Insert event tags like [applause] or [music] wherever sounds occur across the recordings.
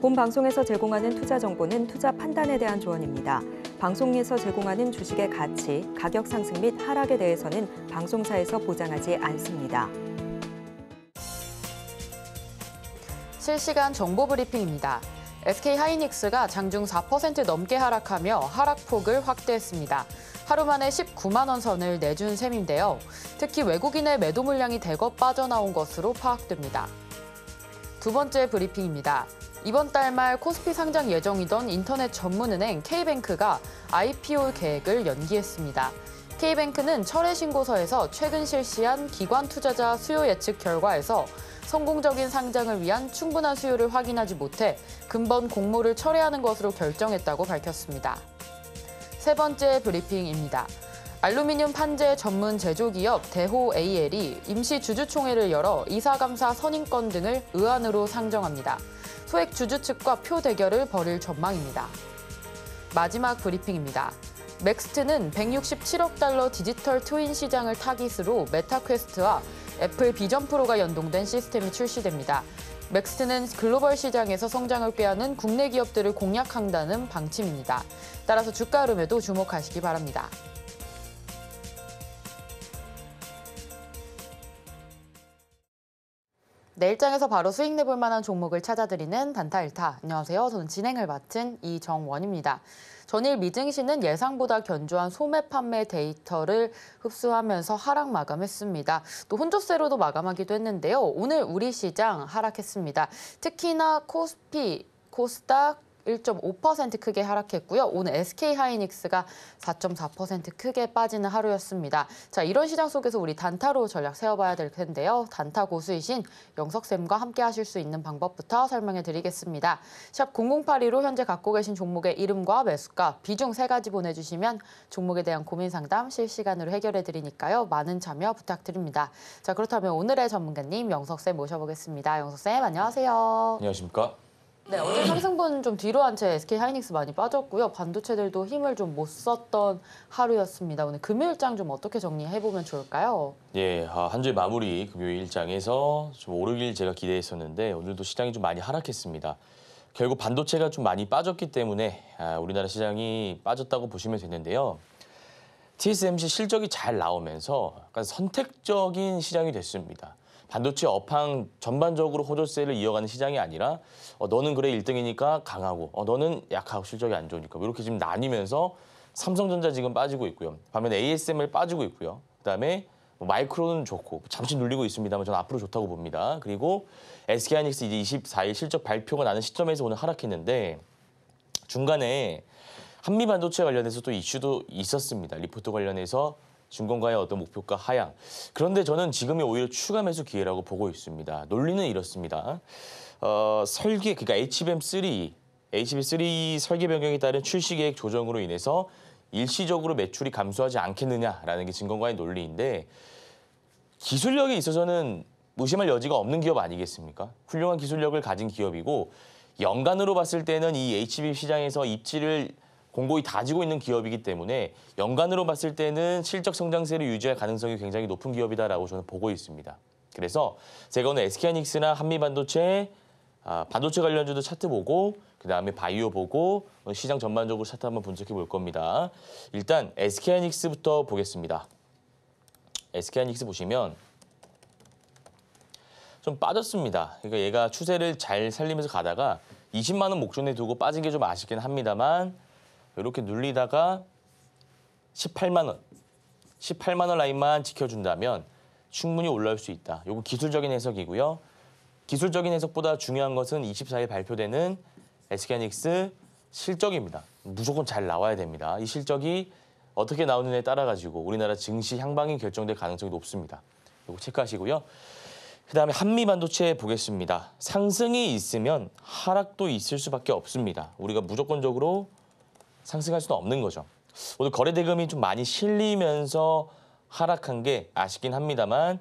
본 방송에서 제공하는 투자 정보는 투자 판단에 대한 조언입니다. 방송에서 제공하는 주식의 가치, 가격 상승 및 하락에 대해서는 방송사에서 보장하지 않습니다. 실시간 정보 브리핑입니다. SK하이닉스가 장중 4% 넘게 하락하며 하락폭을 확대했습니다. 하루 만에 19만 원 선을 내준 셈인데요. 특히 외국인의 매도 물량이 대거 빠져나온 것으로 파악됩니다. 두 번째 브리핑입니다. 이번 달 말 코스피 상장 예정이던 인터넷 전문은행 K뱅크가 IPO 계획을 연기했습니다. K뱅크는 철회 신고서에서 최근 실시한 기관 투자자 수요 예측 결과에서 성공적인 상장을 위한 충분한 수요를 확인하지 못해 금번 공모를 철회하는 것으로 결정했다고 밝혔습니다. 세 번째 브리핑입니다. 알루미늄 판재 전문 제조기업 대호 AL이 임시 주주총회를 열어 이사감사 선임권 등을 의안으로 상정합니다. 소액 주주 측과 표 대결을 벌일 전망입니다. 마지막 브리핑입니다. 맥스트는 167억 달러 디지털 트윈 시장을 타깃으로 메타퀘스트와 애플 비전 프로가 연동된 시스템이 출시됩니다. 맥스트는 글로벌 시장에서 성장을 꾀하는 국내 기업들을 공략한다는 방침입니다. 따라서 주가 흐름에도 주목하시기 바랍니다. 내 일장에서 바로 수익 내볼 만한 종목을 찾아드리는 단타일타. 안녕하세요. 저는 진행을 맡은 이정원입니다. 전일 미증시는 예상보다 견조한 소매 판매 데이터를 흡수하면서 하락 마감했습니다. 또 혼조세로도 마감하기도 했는데요. 오늘 우리 시장 하락했습니다. 특히나 코스피, 코스닥, 1.5% 크게 하락했고요. 오늘 SK하이닉스가 4.4% 크게 빠지는 하루였습니다. 자, 이런 시장 속에서 우리 단타로 전략 세워봐야 될 텐데요. 단타 고수이신 영석쌤과 함께 하실 수 있는 방법부터 설명해 드리겠습니다. 샵 0082로 현재 갖고 계신 종목의 이름과 매수가, 비중 세 가지 보내주시면 종목에 대한 고민 상담 실시간으로 해결해 드리니까요. 많은 참여 부탁드립니다. 자, 그렇다면 오늘의 전문가님 영석쌤 모셔보겠습니다. 영석쌤 안녕하세요. 안녕하십니까? 네, 어제 상승분 좀 뒤로 한 채 SK 하이닉스 많이 빠졌고요. 반도체들도 힘을 좀 못 썼던 하루였습니다. 오늘 금요일장 좀 어떻게 정리해보면 좋을까요? 예, 아, 한 주의 마무리 금요일장에서 좀 오르길 제가 기대했었는데 오늘도 시장이 좀 많이 하락했습니다. 결국 반도체가 좀 많이 빠졌기 때문에 아, 우리나라 시장이 빠졌다고 보시면 되는데요. TSMC 실적이 잘 나오면서 약간 선택적인 시장이 됐습니다. 반도체 업황 전반적으로 호조세를 이어가는 시장이 아니라 어, 너는 그래 1등이니까 강하고 어, 너는 약하고 실적이 안 좋으니까 뭐 이렇게 지금 나뉘면서 삼성전자 지금 빠지고 있고요. 반면에 ASML 빠지고 있고요. 그다음에 뭐 마이크로는 좋고 뭐 잠시 눌리고 있습니다만 저는 앞으로 좋다고 봅니다. 그리고 SK하이닉스 이제 24일 실적 발표가 나는 시점에서 오늘 하락했는데 중간에 한미 반도체 관련해서 또 이슈도 있었습니다. 리포트 관련해서 증권가의 어떤 목표가 하향. 그런데 저는 지금이 오히려 추가 매수 기회라고 보고 있습니다. 논리는 이렇습니다. 어, 설계, 그러니까 HBM3, HBM3 설계 변경에 따른 출시 계획 조정으로 인해서 일시적으로 매출이 감소하지 않겠느냐라는 게 증권가의 논리인데 기술력에 있어서는 무심할 여지가 없는 기업 아니겠습니까? 훌륭한 기술력을 가진 기업이고 연간으로 봤을 때는 이 HBM 시장에서 입지를 공고히다 지고 있는 기업이기 때문에 연간으로 봤을 때는 실적 성장세를 유지할 가능성이 굉장히 높은 기업이다라고 저는 보고 있습니다. 그래서 제가 오늘 SK하이닉스나 한미반도체, 아, 반도체 관련주도 차트 보고 그다음에 바이오 보고 시장 전반적으로 차트 한번 분석해 볼 겁니다. 일단 SK하이닉스부터 보겠습니다. SK하이닉스 보시면 좀 빠졌습니다. 그러니까 얘가 추세를 잘 살리면서 가다가 20만 원 목전에 두고 빠진 게 좀 아쉽긴 합니다만 이렇게 눌리다가 18만 원, 18만 원 라인만 지켜준다면 충분히 올라올 수 있다. 요거 기술적인 해석이고요. 기술적인 해석보다 중요한 것은 24일 발표되는 SK하이닉스 실적입니다. 무조건 잘 나와야 됩니다. 이 실적이 어떻게 나오느냐에 따라 가지고 우리나라 증시 향방이 결정될 가능성이 높습니다. 요거 체크하시고요. 그다음에 한미 반도체 보겠습니다. 상승이 있으면 하락도 있을 수밖에 없습니다. 우리가 무조건적으로 상승할 수도 없는 거죠. 오늘 거래 대금이 좀 많이 실리면서 하락한 게 아쉽긴 합니다만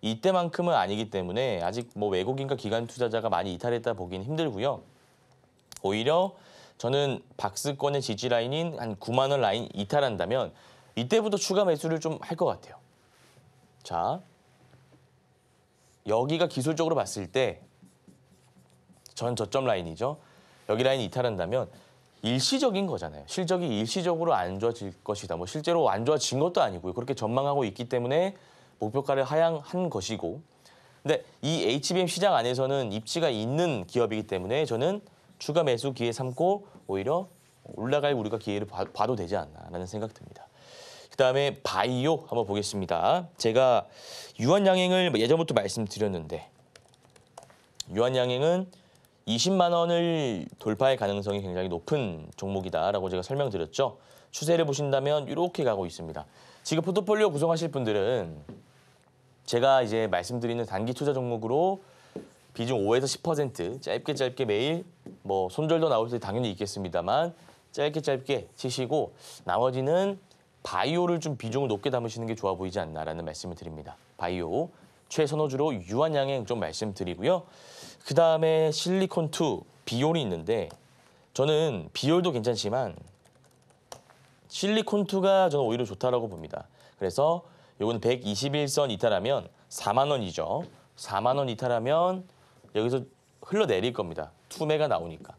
이때만큼은 아니기 때문에 아직 뭐 외국인과 기관 투자자가 많이 이탈했다 보긴 힘들고요. 오히려 저는 박스권의 지지 라인인 한 9만 원 라인 이탈한다면 이때부터 추가 매수를 좀 할 것 같아요. 자, 여기가 기술적으로 봤을 때 전 저점 라인이죠. 여기 라인 이탈한다면 일시적인 거잖아요. 실적이 일시적으로 안 좋아질 것이다. 뭐 실제로 안 좋아진 것도 아니고요. 그렇게 전망하고 있기 때문에 목표가를 하향한 것이고. 근데 이 HBM 시장 안에서는 입지가 있는 기업이기 때문에 저는 추가 매수 기회 삼고 오히려 올라갈 우리가 기회를 봐, 도 되지 않나라는 생각 듭니다. 그다음에 바이오 한번 보겠습니다. 제가 유한양행을 예전부터 말씀드렸는데 유한양행은 20만 원을 돌파할 가능성이 굉장히 높은 종목이다라고 제가 설명드렸죠. 추세를 보신다면 이렇게 가고 있습니다. 지금 포트폴리오 구성하실 분들은 제가 이제 말씀드리는 단기 투자 종목으로 비중 5에서 10% 짧게 짧게 매일 뭐 손절도 나올 때 당연히 있겠습니다만 짧게 짧게 치시고 나머지는 바이오를 좀 비중을 높게 담으시는 게 좋아 보이지 않나라는 말씀을 드립니다. 바이오 최선호주로 유한양행 좀 말씀드리고요. 그 다음에 실리콘2 비올이 있는데 저는 비올도 괜찮지만 실리콘2가 저는 오히려 좋다라고 봅니다. 그래서 요건 121선 이탈하면 4만 원이죠. 4만 원 이탈하면 여기서 흘러내릴 겁니다. 투매가 나오니까.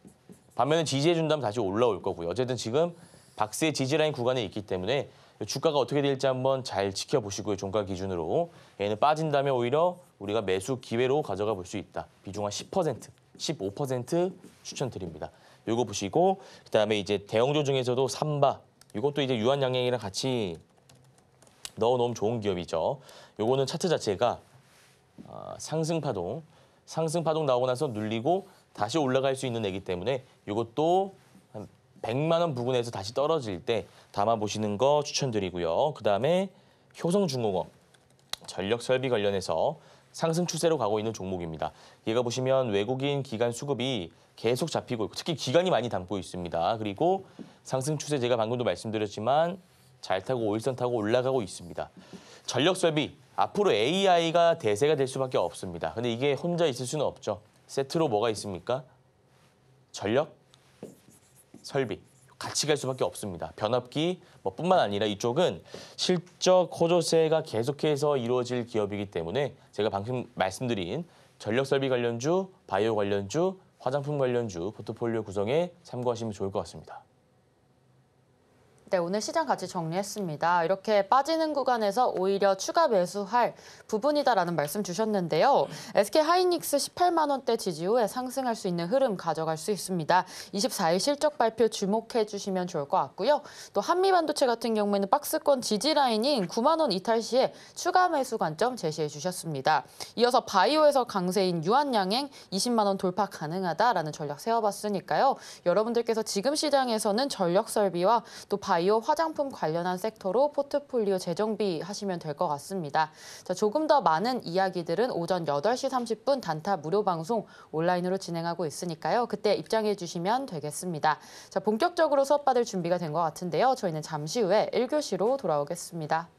반면에 지지해준다면 다시 올라올 거고요. 어쨌든 지금 박스의 지지라인 구간에 있기 때문에 주가가 어떻게 될지 한번 잘 지켜보시고요. 종가 기준으로. 얘는 빠진다면 오히려 우리가 매수 기회로 가져가 볼 수 있다. 비중 한 10%, 15% 추천드립니다. 요거 보시고 그다음에 이제 대형조 중에서도 삼바 이것도 이제 유한양행이랑 같이 넣어놓으면 좋은 기업이죠. 요거는 차트 자체가 어, 아, 상승 파동, 상승 파동 나오고 나서 눌리고 다시 올라갈 수 있는 애기 때문에 이것도 한 100만 원 부근에서 다시 떨어질 때 담아 보시는 거 추천드리고요. 그다음에 효성중공업 전력 설비 관련해서 상승 추세로 가고 있는 종목입니다. 얘가 보시면 외국인 기관 수급이 계속 잡히고 있고 특히 기관이 많이 담고 있습니다. 그리고 상승 추세 제가 방금도 말씀드렸지만 잘 타고 오일선 타고 올라가고 있습니다. 전력 설비 앞으로 AI가 대세가 될 수밖에 없습니다. 근데 이게 혼자 있을 수는 없죠. 세트로 뭐가 있습니까? 전력 설비 같이 갈 수밖에 없습니다. 변압기 뭐 뿐만 아니라 이쪽은 실적 호조세가 계속해서 이루어질 기업이기 때문에 제가 방금 말씀드린 전력설비 관련주, 바이오 관련주, 화장품 관련주 포트폴리오 구성에 참고하시면 좋을 것 같습니다. 네, 오늘 시장 같이 정리했습니다. 이렇게 빠지는 구간에서 오히려 추가 매수할 부분이다라는 말씀 주셨는데요. SK하이닉스 18만 원대 지지 후에 상승할 수 있는 흐름 가져갈 수 있습니다. 24일 실적 발표 주목해 주시면 좋을 것 같고요. 또 한미반도체 같은 경우에는 박스권 지지 라인인 9만 원 이탈 시에 추가 매수 관점 제시해 주셨습니다. 이어서 바이오에서 강세인 유한양행 20만 원 돌파 가능하다라는 전략 세워봤으니까요. 여러분들께서 지금 시장에서는 전력 설비와 또 바이오 바이오 화장품 관련한 섹터로 포트폴리오 재정비 하시면 될 것 같습니다. 자, 조금 더 많은 이야기들은 오전 8시 30분 단타 무료 방송 온라인으로 진행하고 있으니까요. 그때 입장해 주시면 되겠습니다. 자, 본격적으로 수업 받을 준비가 된 것 같은데요. 저희는 잠시 후에 1교시로 돌아오겠습니다.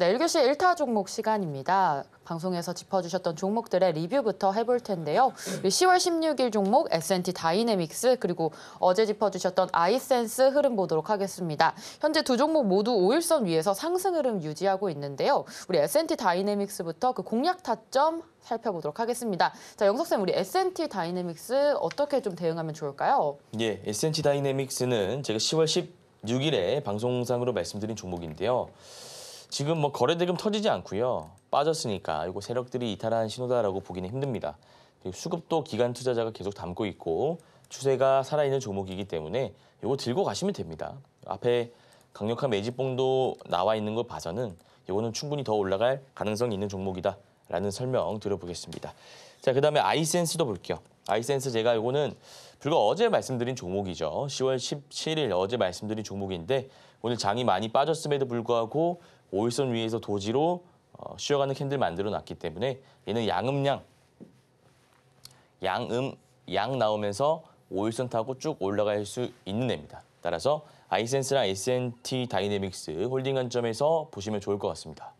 네, 1교시 1타 종목 시간입니다. 방송에서 짚어주셨던 종목들의 리뷰부터 해볼 텐데요. 10월 16일 종목 S&T 다이내믹스 그리고 어제 짚어주셨던 아이센스 흐름 보도록 하겠습니다. 현재 두 종목 모두 5일선 위에서 상승 흐름 유지하고 있는데요. 우리 S&T 다이내믹스부터 그 공략 타점 살펴보도록 하겠습니다. 자, 영석쌤, 우리 S&T 다이내믹스 어떻게 좀 대응하면 좋을까요? 예, S&T 다이내믹스는 제가 10월 1 6일에 방송상으로 말씀드린 종목인데요. 지금 뭐 거래 대금 터지지 않고요. 빠졌으니까 이거 세력들이 이탈한 신호다라고 보기는 힘듭니다. 그리고 수급도 기간 투자자가 계속 담고 있고 추세가 살아있는 종목이기 때문에 이거 들고 가시면 됩니다. 앞에 강력한 매집봉도 나와 있는 걸 봐서는 이거는 충분히 더 올라갈 가능성이 있는 종목이다라는 설명 들어보겠습니다. 자, 그 다음에 아이센스도 볼게요. 아이센스 제가 이거는 불과 어제 말씀드린 종목이죠. 10월 17일 어제 말씀드린 종목인데 오늘 장이 많이 빠졌음에도 불구하고 오일선 위에서 도지로 어, 쉬어가는 캔들 만들어 놨기 때문에 얘는 양음량 양음 양 나오면서 오일선 타고 쭉 올라갈 수 있는 애입니다. 따라서 아이센스랑 SNT 다이내믹스 홀딩 관점에서 보시면 좋을 것 같습니다.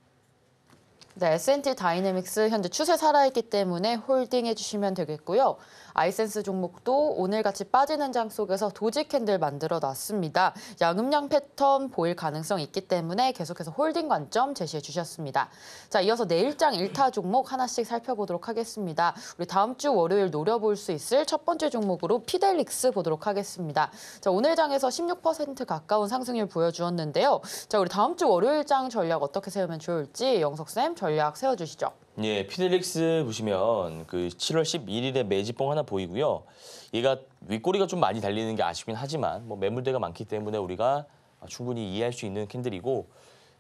네, S&T 다이내믹스 현재 추세 살아있기 때문에 홀딩해 주시면 되겠고요. 아이센스 종목도 오늘 같이 빠지는 장 속에서 도지 캔들 만들어 놨습니다. 양음량 패턴 보일 가능성 있기 때문에 계속해서 홀딩 관점 제시해 주셨습니다. 자, 이어서 내일장 1타 종목 하나씩 살펴보도록 하겠습니다. 우리 다음 주 월요일 노려볼 수 있을 첫 번째 종목으로 피델릭스 보도록 하겠습니다. 자, 오늘 장에서 16% 가까운 상승률 보여주었는데요. 자, 우리 다음 주 월요일 장 전략 어떻게 세우면 좋을지 영석쌤 전략 전략 세워주시죠. 예, 피델릭스 보시면 그 7월 11일에 매지봉 하나 보이고요. 얘가 윗꼬리가 좀 많이 달리는 게 아쉽긴 하지만 뭐 매물대가 많기 때문에 우리가 충분히 이해할 수 있는 캔들이고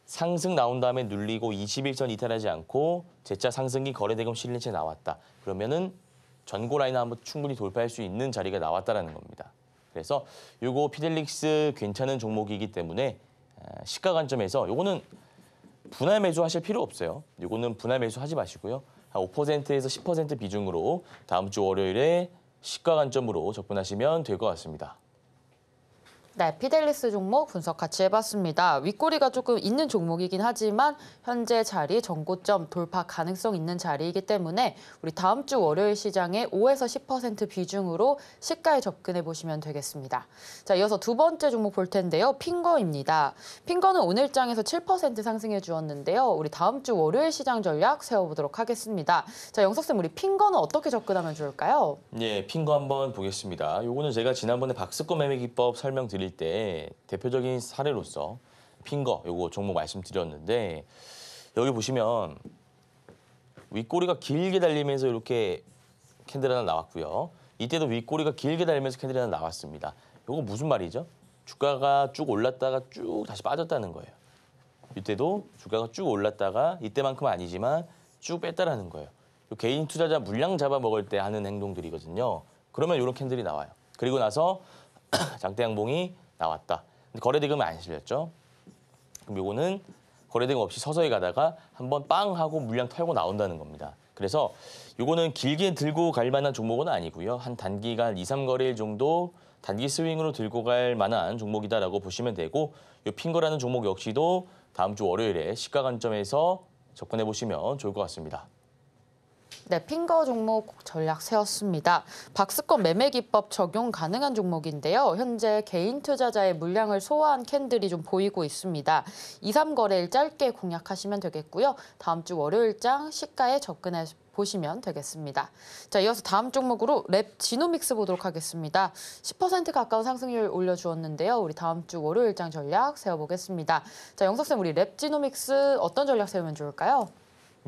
상승 나온 다음에 눌리고 20일 이탈하지 않고 제자 상승기 거래대금 실린채 나왔다. 그러면은 전고 라인 한번 충분히 돌파할 수 있는 자리가 나왔다라는 겁니다. 그래서 요거 피델릭스 괜찮은 종목이기 때문에 아, 시가 관점에서 요거는 분할 매수하실 필요 없어요. 이거는 분할 매수하지 마시고요. 한 5%에서 10% 비중으로 다음 주 월요일에 시가 관점으로 접근하시면 될 것 같습니다. 네, 피델리스 종목 분석 같이 해봤습니다. 윗꼬리가 조금 있는 종목이긴 하지만 현재 자리 전고점 돌파 가능성 있는 자리이기 때문에 우리 다음 주 월요일 시장에 5에서 10% 비중으로 시가에 접근해 보시면 되겠습니다. 자, 이어서 두 번째 종목 볼 텐데요. 핑거입니다. 핑거는 오늘장에서 7% 상승해 주었는데요. 우리 다음 주 월요일 시장 전략 세워보도록 하겠습니다. 자, 영석쌤, 우리 핑거는 어떻게 접근하면 좋을까요? 예, 핑거 한번 보겠습니다. 요거는 제가 지난번에 박스권 매매 기법 설명드릴 드릴 때 대표적인 사례로서 핀거 요거 종목 말씀드렸는데 여기 보시면 윗꼬리가 길게 달리면서 이렇게 캔들 하나 나왔고요. 이때도 윗꼬리가 길게 달리면서 캔들 하나 나왔습니다. 요거 무슨 말이죠? 주가가 쭉 올랐다가 쭉 다시 빠졌다는 거예요. 이때도 주가가 쭉 올랐다가 이때만큼 아니지만 쭉 뺐다라는 거예요. 개인 투자자 물량 잡아먹을 때 하는 행동들이거든요. 그러면 이런 캔들이 나와요. 그리고 나서 [coughs] 장대양봉이 나왔다. 근데 거래대금은 안 실렸죠. 그럼 요거는 거래대금 없이 서서히 가다가 한번 빵 하고 물량 털고 나온다는 겁니다. 그래서 요거는 길게 들고 갈 만한 종목은 아니고요. 한 단기간 2, 3거래일 정도 단기 스윙으로 들고 갈 만한 종목이다라고 보시면 되고 이 핑거라는 종목 역시도 다음 주 월요일에 시가 관점에서 접근해 보시면 좋을 것 같습니다. 네, 핑거 종목 전략 세웠습니다. 박스권 매매 기법 적용 가능한 종목인데요. 현재 개인 투자자의 물량을 소화한 캔들이 좀 보이고 있습니다. 2, 3거래일 짧게 공략하시면 되겠고요. 다음 주 월요일장 시가에 접근해 보시면 되겠습니다. 자, 이어서 다음 종목으로 랩 지노믹스 보도록 하겠습니다. 10% 가까운 상승률 올려주었는데요. 우리 다음 주 월요일장 전략 세워보겠습니다. 자, 영석쌤, 우리 랩 지노믹스 어떤 전략 세우면 좋을까요?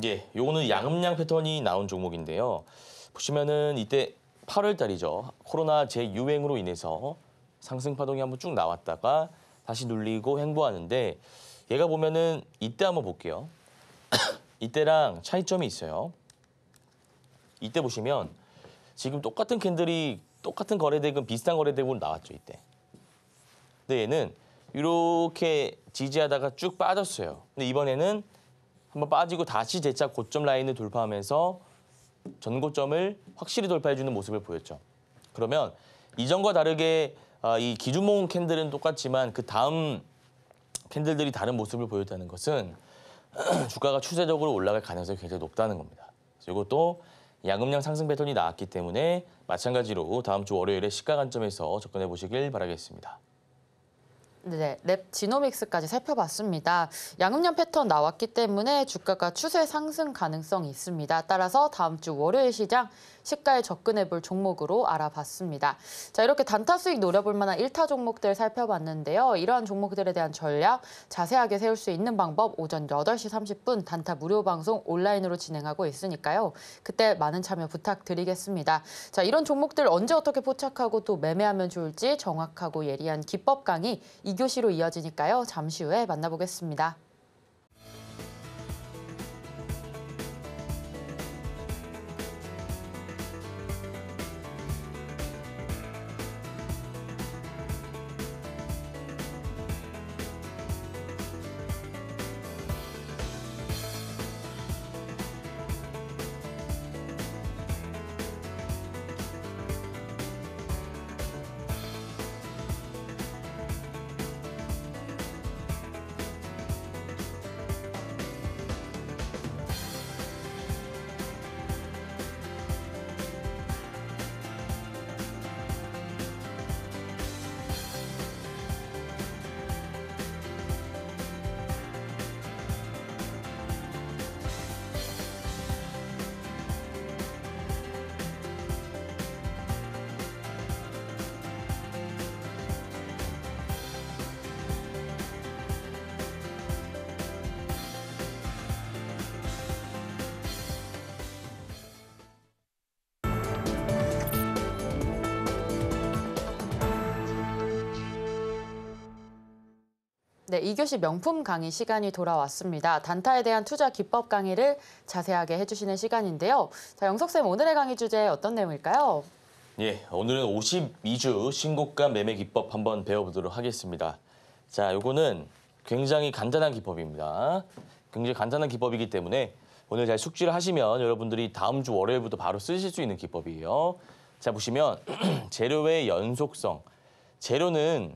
예, 요거는 양음양 패턴이 나온 종목인데요. 보시면은 이때 8월 달이죠. 코로나 재유행으로 인해서 상승 파동이 한번 쭉 나왔다가 다시 눌리고 횡보하는데 얘가 보면은 이때 한번 볼게요. [coughs] 이때랑 차이점이 있어요. 이때 보시면 지금 똑같은 캔들이 똑같은 거래대금 비슷한 거래대금 나왔죠 이때. 근데 얘는 이렇게 지지하다가 쭉 빠졌어요. 근데 이번에는 한번 빠지고 다시 재차 고점 라인을 돌파하면서 전고점을 확실히 돌파해주는 모습을 보였죠. 그러면 이전과 다르게 아, 이 기준봉 캔들은 똑같지만 그 다음 캔들들이 다른 모습을 보였다는 것은 [clears throat] 주가가 추세적으로 올라갈 가능성이 굉장히 높다는 겁니다. 이것도 양음량 상승 패턴이 나왔기 때문에 마찬가지로 다음 주 월요일에 시가 관점에서 접근해 보시길 바라겠습니다. 네, 랩 지노믹스까지 살펴봤습니다. 양음양 패턴 나왔기 때문에 주가가 추세 상승 가능성이 있습니다. 따라서 다음 주 월요일 시장 시가에 접근해 볼 종목으로 알아봤습니다. 자, 이렇게 단타 수익 노려볼 만한 1타 종목들 살펴봤는데요. 이러한 종목들에 대한 전략 자세하게 세울 수 있는 방법 오전 8시 30분 단타 무료 방송 온라인으로 진행하고 있으니까요. 그때 많은 참여 부탁드리겠습니다. 자, 이런 종목들 언제 어떻게 포착하고 또 매매하면 좋을지 정확하고 예리한 기법 강의 이교시로 이어지니까요. 잠시 후에 만나보겠습니다. 제2교시 명품 강의 시간이 돌아왔습니다. 단타에 대한 투자 기법 강의를 자세하게 해주시는 시간인데요. 자, 영석쌤, 오늘의 강의 주제 어떤 내용일까요? 예, 오늘은 52주 신고가 매매 기법 한번 배워보도록 하겠습니다. 자, 요거는 굉장히 간단한 기법입니다. 굉장히 간단한 기법이기 때문에 오늘 잘 숙지를 하시면 여러분들이 다음 주 월요일부터 바로 쓰실 수 있는 기법이에요. 자, 보시면 [clears throat] 재료의 연속성. 재료는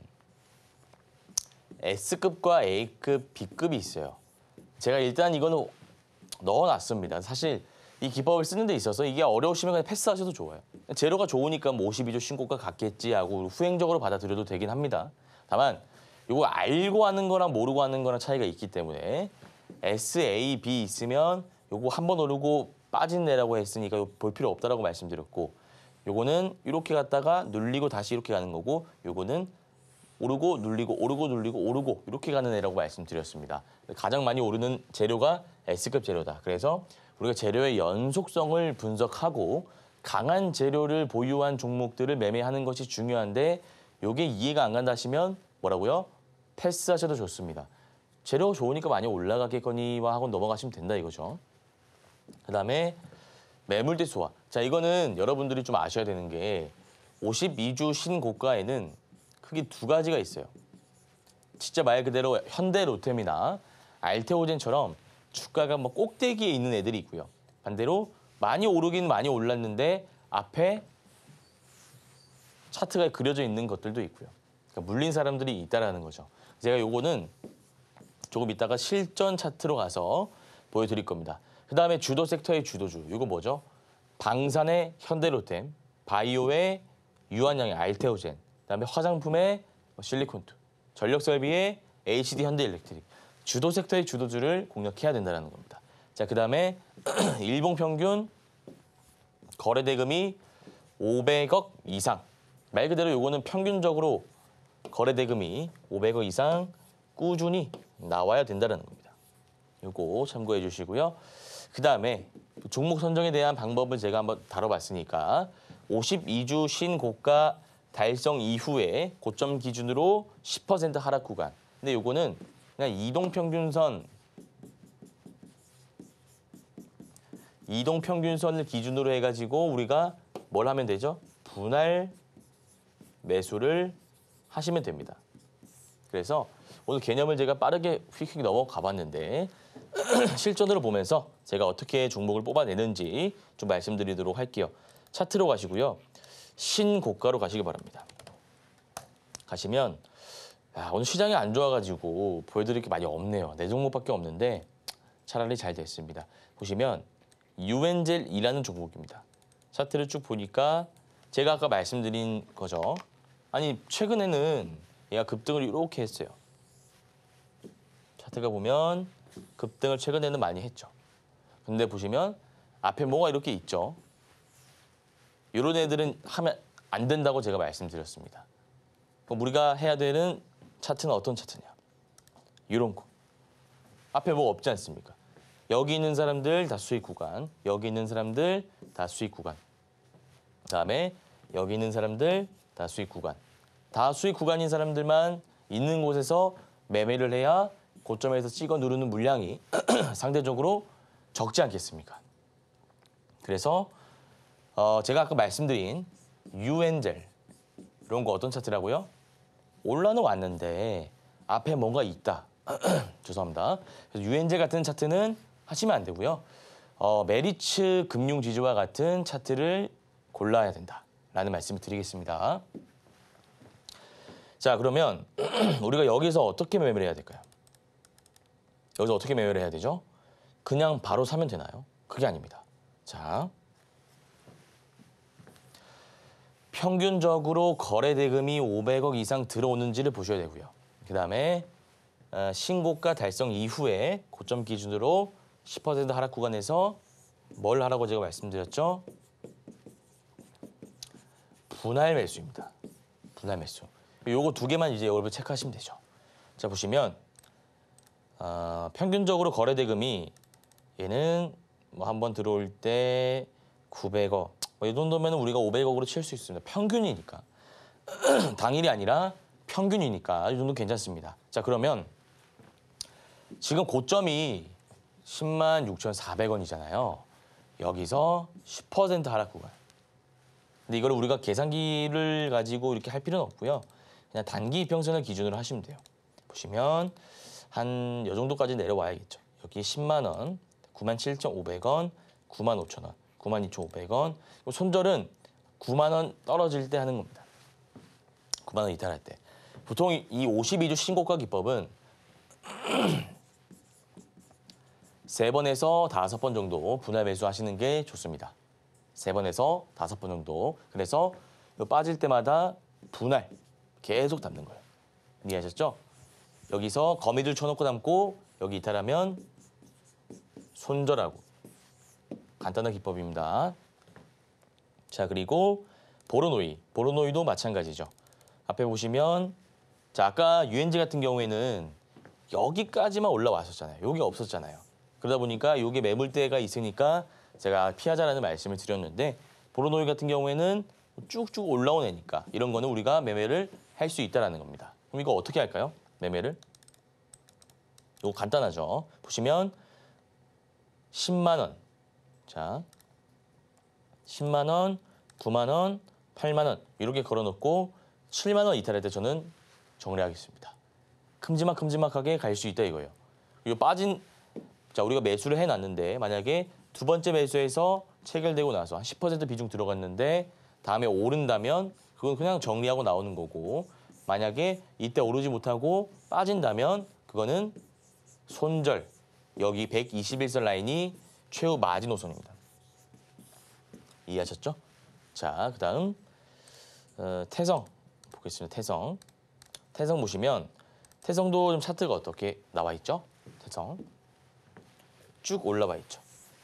S급과 A급, B급이 있어요. 제가 일단 이거는 넣어놨습니다. 사실 이 기법을 쓰는 데 있어서 이게 어려우시면 그냥 패스하셔도 좋아요. 제로가 좋으니까 뭐 52조 신고가 같겠지 하고 후행적으로 받아들여도 되긴 합니다. 다만 이거 알고 하는 거랑 모르고 하는 거랑 차이가 있기 때문에 S, A, B 있으면 이거 한 번 오르고 빠진 내라고 했으니까 볼 필요 없다라고 말씀드렸고 요거는 이렇게 갔다가 눌리고 다시 이렇게 가는 거고 요거는 오르고 눌리고 오르고 눌리고 오르고 이렇게 가는 애라고 말씀드렸습니다. 가장 많이 오르는 재료가 S급 재료다. 그래서 우리가 재료의 연속성을 분석하고 강한 재료를 보유한 종목들을 매매하는 것이 중요한데 이게 이해가 안 간다 하시면 뭐라고요? 패스하셔도 좋습니다. 재료 좋으니까 많이 올라가겠거니와 하고 넘어가시면 된다 이거죠. 그다음에 매물대 수화자 이거는 여러분들이 좀 아셔야 되는 게 52주 신고가에는 크게 두 가지가 있어요. 진짜 말 그대로 현대 로템이나 알테오젠처럼 주가가 뭐 꼭대기에 있는 애들이 있고요. 반대로 많이 오르긴 많이 올랐는데 앞에 차트가 그려져 있는 것들도 있고요. 그러니까 물린 사람들이 있다라는 거죠. 제가 요거는 조금 이따가 실전 차트로 가서 보여드릴 겁니다. 그 다음에 주도 섹터의 주도주. 이거 뭐죠? 방산의 현대로템, 바이오의 유한양의 알테오젠, 다음에 화장품의 뭐 실리콘투, 전력 설비의 HD 현대일렉트릭, 주도 섹터의 주도주를 공략해야 된다는 겁니다. 자, 그다음에 [clears throat] 일봉 평균 거래 대금이 500억 이상. 말 그대로 요거는 평균적으로 거래 대금이 500억 이상 꾸준히 나와야 된다는 겁니다. 요거 참고해 주시고요. 그다음에 종목 선정에 대한 방법은 제가 한번 다뤄봤으니까 52주 신고가 달성 이후에 고점 기준으로 10% 하락 구간. 근데 요거는 그냥 이동 평균선 이동 평균선을 기준으로 해 가지고 우리가 뭘 하면 되죠? 분할 매수를 하시면 됩니다. 그래서 오늘 개념을 제가 빠르게 휙휙 넘어가 봤는데 [clears throat] 실전으로 보면서 제가 어떻게 종목을 뽑아내는지 좀 말씀드리도록 할게요. 차트로 가시고요. 신고가로 가시기 바랍니다. 가시면 야, 오늘 시장이 안 좋아가지고 보여드릴 게 많이 없네요. 내 종목밖에 없는데 차라리 잘 됐습니다. 보시면 유엔젤이라는 종목입니다. 차트를 쭉 보니까 제가 아까 말씀드린 거죠. 아니 최근에는 얘가 급등을 이렇게 했어요. 차트가 보면 급등을 최근에는 많이 했죠. 근데 보시면 앞에 뭐가 이렇게 있죠. 이런 애들은 하면 안 된다고 제가 말씀드렸습니다. 그럼 우리가 해야 되는 차트는 어떤 차트냐? 이런 거. 앞에 뭐 없지 않습니까? 여기 있는 사람들 다 수익 구간, 여기 있는 사람들 다 수익 구간. 다음에 여기 있는 사람들 다 수익 구간. 다 수익 구간인 사람들만 있는 곳에서 매매를 해야 고점에서 찍어 누르는 물량이 [clears throat] 상대적으로 적지 않겠습니까? 그래서 어, 제가 아까 말씀드린 유엔젤 이런 거 어떤 차트라고요? 올라는 왔는데 앞에 뭔가 있다. [clears throat] 죄송합니다. 유엔젤 같은 차트는 하시면 안 되고요. 어, 메리츠 금융지주와 같은 차트를 골라야 된다라는 말씀을 드리겠습니다. 자 그러면 [clears throat] 우리가 여기서 어떻게 매매를 해야 될까요? 여기서 어떻게 매매를 해야 되죠? 그냥 바로 사면 되나요? 그게 아닙니다. 자. 평균적으로 거래 대금이 500억 이상 들어오는지를 보셔야 되고요. 그다음에 어, 신고가 달성 이후에 고점 기준으로 10% 하락 구간에서 뭘 하라고 제가 말씀드렸죠? 분할 매수입니다. 분할 매수. 요거 두 개만 이제 여러분 체크하시면 되죠. 자 보시면 어, 평균적으로 거래 대금이 얘는 뭐한번 들어올 때 900억, 뭐이 정도면 우리가 500억으로 칠 수 있습니다. 평균이니까. [clears throat] 당일이 아니라 평균이니까 이 정도 괜찮습니다. 자 그러면 지금 고점이 10만 6,400원이잖아요. 여기서 10% 하락 구간. 근데 이걸 우리가 계산기를 가지고 이렇게 할 필요는 없고요. 그냥 단기 평선을 기준으로 하시면 돼요. 보시면 한 이 정도까지 내려와야겠죠. 여기 10만 원, 97,500원, 95,000원. 92,500원. 손절은 9만 원 떨어질 때 하는 겁니다. 9만 원 이탈할 때. 보통 이 52주 신고가 기법은 3번에서5번 [clears throat] 정도 분할 매수하시는 게 좋습니다. 3번에서5번 정도. 그래서 빠질 때마다 분할 계속 담는 거예요. 이해하셨죠? 여기서 거미줄 쳐놓고 담고 여기 이탈하면 손절하고 간단한 기법입니다. 자, 그리고 보로노이. 보로노이도 마찬가지죠. 앞에 보시면 자, 아까 유엔지 같은 경우에는 여기까지만 올라왔었잖아요. 여기 없었잖아요. 그러다 보니까 여기 매물대가 있으니까 제가 피하자라는 말씀을 드렸는데 보로노이 같은 경우에는 쭉쭉 올라온 애니까 이런 거는 우리가 매매를 할 수 있다라는 겁니다. 그럼 이거 어떻게 할까요? 매매를 이거 간단하죠. 보시면 10만 원 자, 10만 원, 9만 원, 8만 원 이렇게 걸어놓고 7만 원 이탈할 때 저는 정리하겠습니다. 큼지막 큼지막하게 갈 수 있다 이거예요. 그리고 빠진 자 우리가 매수를 해놨는데 만약에 두 번째 매수에서 체결되고 나서 한 10% 비중 들어갔는데 다음에 오른다면 그건 그냥 정리하고 나오는 거고 만약에 이때 오르지 못하고 빠진다면 그거는 손절 여기 121선 라인이 최후 마지노선입니다. 이해하셨죠? 자, 그 다음 어, 태성 보겠습니다. 태성. 태성 보시면 태성도 좀 차트가 어떻게 나와 있죠? 태성. 쭉 올라와 있죠.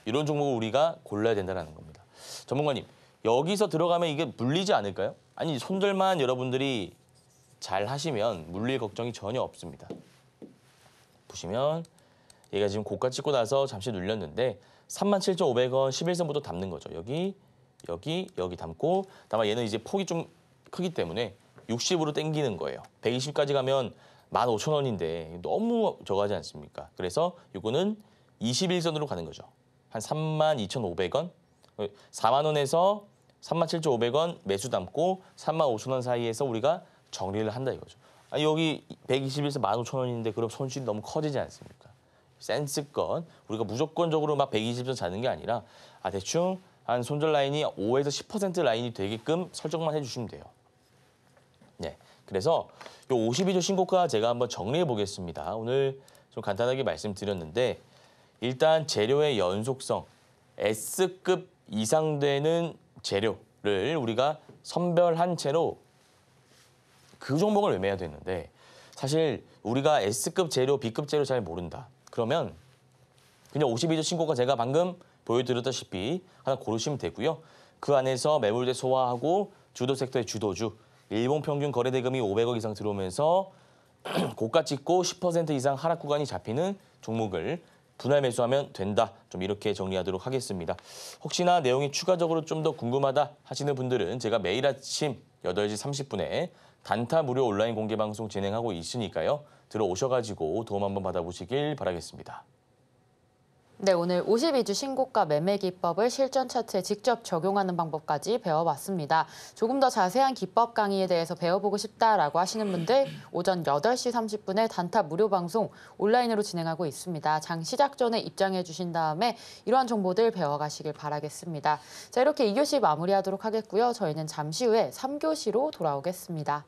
이런 종목을 우리가 골라야 된다는 겁니다. 전문가님, 여기서 들어가면 이게 물리지 않을까요? 아니, 손절만 여러분들이 잘 하시면 물릴 걱정이 전혀 없습니다. 보시면 얘가 지금 고가 찍고 나서 잠시 눌렸는데 37,500원 11선부터 담는 거죠. 여기, 여기, 여기 담고 다만 얘는 이제 폭이 좀 크기 때문에 60으로 땡기는 거예요. 120까지 가면 15,000원인데 너무 저가지 않습니까? 그래서 이거는 21선으로 가는 거죠. 한 32,500원, 4만 원에서 37,500원 매수 담고 35,000원 사이에서 우리가 정리를 한다 이거죠. 아니, 여기 121에서 15,000원인데 그럼 손실이 너무 커지지 않습니까? 센스건 우리가 무조건적으로 막 120점 잡는 게 아니라 아 대충 한 손절 라인이 5에서 10% 라인이 되게끔 설정만 해주시면 돼요. 네, 그래서 요 52조 신고가 제가 한번 정리해 보겠습니다. 오늘 좀 간단하게 말씀드렸는데 일단 재료의 연속성 S급 이상 되는 재료를 우리가 선별한 채로 그 종목을 매매해야 되는데 사실 우리가 S급 재료, B급 재료 잘 모른다. 그러면 그냥 52조 신고가 제가 방금 보여드렸다시피 하나 고르시면 되고요. 그 안에서 매물대 소화하고 주도 섹터의 주도주 일본 평균 거래 대금이 500억 이상 들어오면서 [clears throat] 고가 찍고 10% 이상 하락 구간이 잡히는 종목을 분할 매수하면 된다. 좀 이렇게 정리하도록 하겠습니다. 혹시나 내용이 추가적으로 좀 더 궁금하다 하시는 분들은 제가 매일 아침 8시 30분에 단타 무료 온라인 공개 방송 진행하고 있으니까요. 들어오셔가지고 도움 한번 받아보시길 바라겠습니다. 네, 오늘 52주 신고가 매매 기법을 실전 차트에 직접 적용하는 방법까지 배워봤습니다. 조금 더 자세한 기법 강의에 대해서 배워보고 싶다라고 하시는 분들 오전 8시 30분에 단타 무료 방송 온라인으로 진행하고 있습니다. 장 시작 전에 입장해 주신 다음에 이러한 정보들 배워가시길 바라겠습니다. 자, 이렇게 2교시 마무리하도록 하겠고요. 저희는 잠시 후에 3교시로 돌아오겠습니다.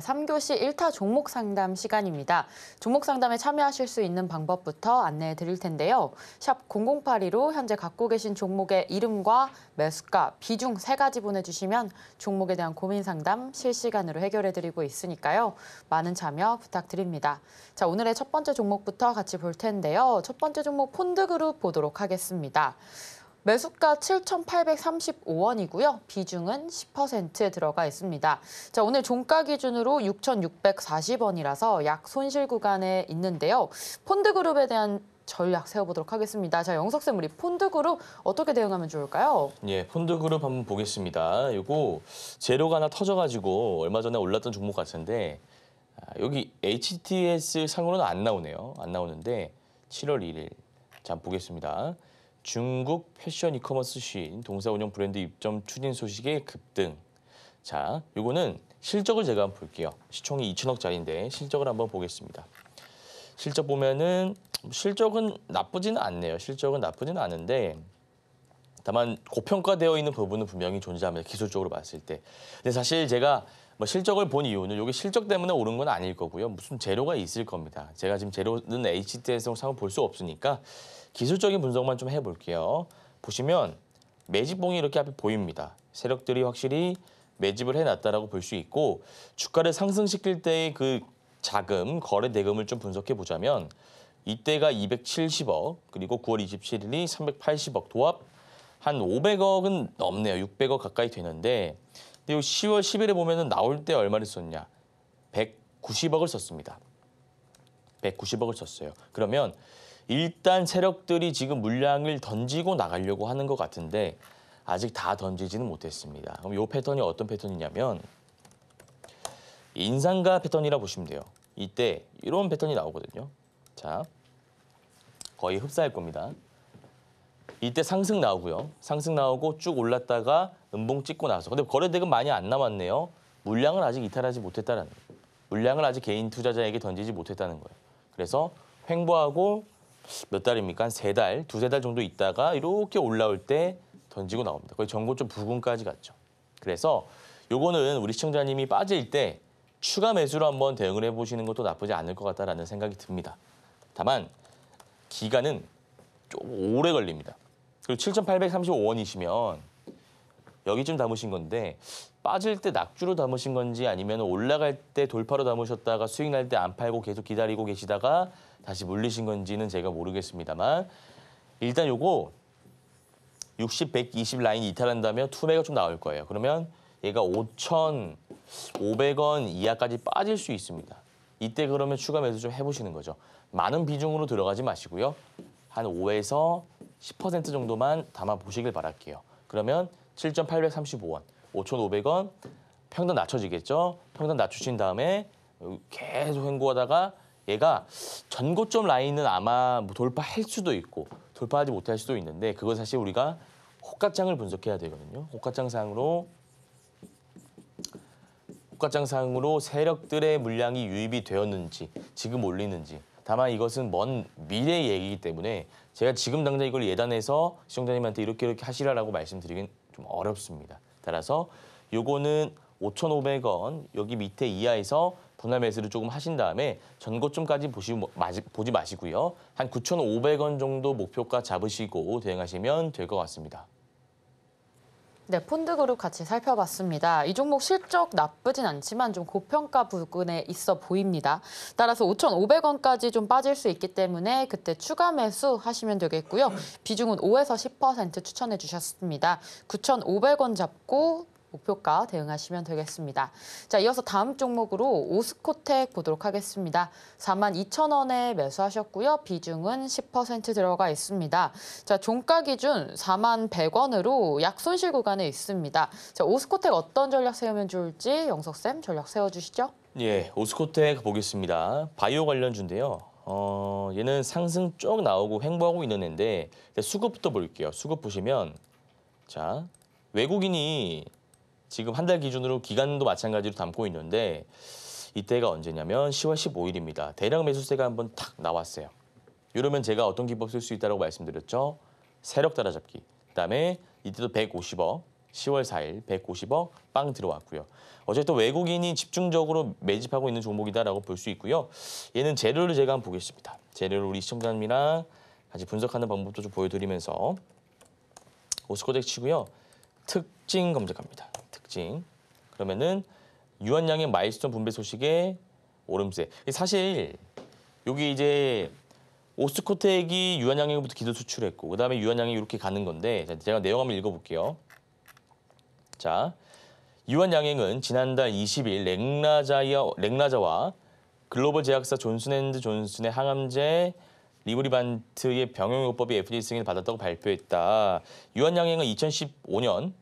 3교시 1타 종목 상담 시간입니다. 종목 상담에 참여하실 수 있는 방법부터 안내해 드릴 텐데요. 샵 0082로 현재 갖고 계신 종목의 이름과 매수가, 비중 세 가지 보내주시면 종목에 대한 고민 상담 실시간으로 해결해 드리고 있으니까요. 많은 참여 부탁드립니다. 자, 오늘의 첫 번째 종목부터 같이 볼 텐데요. 첫 번째 종목 폰드그룹 보도록 하겠습니다. 매수가 7,835원이고요. 비중은 10%에 들어가 있습니다. 자, 오늘 종가 기준으로 6,640원이라서 약 손실 구간에 있는데요. 폰드그룹에 대한 전략 세워보도록 하겠습니다. 자, 영석쌤, 우리 폰드그룹 어떻게 대응하면 좋을까요? 예, 폰드그룹 한번 보겠습니다. 이거 재료가 하나 터져가지고 얼마 전에 올랐던 종목 같은데 아, 여기 HTS 상으로는 안 나오네요. 안 나오는데 7월 1일. 자, 보겠습니다. 중국 패션 이커머스 시인 동사운영 브랜드 입점 추진 소식의 급등. 자, 요거는 실적을 제가 한번 볼게요. 시총이 2천억짜리인데 실적을 한번 보겠습니다. 실적 보면은 실적은 나쁘지는 않네요. 실적은 나쁘지는 않은데 다만 고평가되어 있는 부분은 분명히 존재합니다. 기술적으로 봤을 때. 근데 사실 제가 뭐 실적을 본 이유는 이게 실적 때문에 오른 건 아닐 거고요. 무슨 재료가 있을 겁니다. 제가 지금 재료는 HT에서 상을 볼수 없으니까 기술적인 분석만 좀 해볼게요. 보시면 매집봉이 이렇게 앞에 보입니다. 세력들이 확실히 매집을 해놨다라고 볼 수 있고 주가를 상승시킬 때의 그 자금, 거래 대금을 좀 분석해 보자면 이때가 270억, 그리고 9월 27일이 380억 도합 한 500억은 넘네요. 600억 가까이 되는데 근데 요 10월 10일에 보면은 나올 때 얼마를 썼냐? 190억을 썼습니다. 190억을 썼어요. 그러면 일단 세력들이 지금 물량을 던지고 나가려고 하는 것 같은데 아직 다 던지지는 못했습니다. 그럼 이 패턴이 어떤 패턴이냐면 인상가 패턴이라 보시면 돼요. 이때 이런 패턴이 나오거든요. 자, 거의 흡사할 겁니다. 이때 상승 나오고요. 상승 나오고 쭉 올랐다가 음봉 찍고 나서 근데 거래대금 많이 안 남았네요. 물량을 아직 이탈하지 못했다는 물량을 아직 개인 투자자에게 던지지 못했다는 거예요. 그래서 횡보하고 몇 달입니까? 한세 달, 두세 달 정도 있다가 이렇게 올라올 때 던지고 나옵니다. 거의 전고점 부근까지 갔죠. 그래서 요거는 우리 시청자님이 빠질 때 추가 매수로 한번 대응을 해보시는 것도 나쁘지 않을 것 같다라는 생각이 듭니다. 다만 기간은 좀 오래 걸립니다. 그리고 7,835원이시면 여기쯤 담으신 건데 빠질 때 낙주로 담으신 건지 아니면 올라갈 때 돌파로 담으셨다가 스윙 날때 안 팔고 계속 기다리고 계시다가 다시 물리신 건지는 제가 모르겠습니다만 일단 요거 60, 120 라인 이탈한다면 투매가 좀 나올 거예요. 그러면 얘가 5,500원 이하까지 빠질 수 있습니다. 이때 그러면 추가 매수 좀 해보시는 거죠. 많은 비중으로 들어가지 마시고요. 한 5에서 10% 정도만 담아보시길 바랄게요. 그러면 7,835원, 5,500원 평균 낮춰지겠죠. 평균 낮추신 다음에 계속 횡보하다가 얘가 전고점 라인은 아마 뭐 돌파할 수도 있고 돌파하지 못할 수도 있는데 그건 사실 우리가 호가장을 분석해야 되거든요. 호가장상으로 호가장상으로 세력들의 물량이 유입이 되었는지 지금 올리는지 다만 이것은 먼 미래의 얘기이기 때문에 제가 지금 당장 이걸 예단해서 시청자님한테 이렇게 이렇게 하시라고 말씀드리긴 좀 어렵습니다. 따라서 요거는 5,500원 여기 밑에 이하에서 분할 매수를 조금 하신 다음에 전고점까지 보시, 뭐, 마시, 보지 마시고요. 한 9,500원 정도 목표가 잡으시고 대응하시면 될 것 같습니다. 네, 폰드그룹 같이 살펴봤습니다. 이 종목 실적 나쁘진 않지만 좀 고평가 부근에 있어 보입니다. 따라서 5,500원까지 좀 빠질 수 있기 때문에 그때 추가 매수 하시면 되겠고요. 비중은 5에서 10% 추천해 주셨습니다. 9,500원 잡고 목표가 대응하시면 되겠습니다. 자, 이어서 다음 종목으로 오스코텍 보도록 하겠습니다. 4만 2천 원에 매수하셨고요. 비중은 10% 들어가 있습니다. 자, 종가 기준 4만 100원으로 약 손실 구간에 있습니다. 자, 오스코텍 어떤 전략 세우면 좋을지 영석쌤 전략 세워주시죠. 예, 오스코텍 보겠습니다. 바이오 관련주인데요. 어, 얘는 상승 쭉 나오고 횡보하고 있는 애데 수급부터 볼게요. 수급 보시면 자 외국인이 지금 한 달 기준으로 기간도 마찬가지로 담고 있는데 이때가 언제냐면 10월 15일입니다. 대량 매수세가 한번 탁 나왔어요. 이러면 제가 어떤 기법 쓸 수 있다고 말씀드렸죠? 세력 따라잡기. 그다음에 이때도 150억, 10월 4일 150억 빵 들어왔고요. 어쨌든 외국인이 집중적으로 매집하고 있는 종목이다라고 볼 수 있고요. 얘는 재료를 제가 한번 보겠습니다. 재료를 우리 시청자님이랑 같이 분석하는 방법도 좀 보여드리면서 오스코덱 치고요. 특징 검색합니다. 특징. 그러면은 유한양의 마일스톤 분배 소식에 오름세. 사실 여기 이제 오스코텍이 유한양행부터 기도 수출했고 그다음에 유한양행 이렇게 가는 건데 제가 내용 한번 읽어볼게요. 자, 유한양행은 지난달 20일 렉라자와, 렉라자와 글로벌 제약사 존슨앤드 존슨의 항암제 리브리반트의 병용요법이 FDA 승인을 받았다고 발표했다. 유한양행은 2015년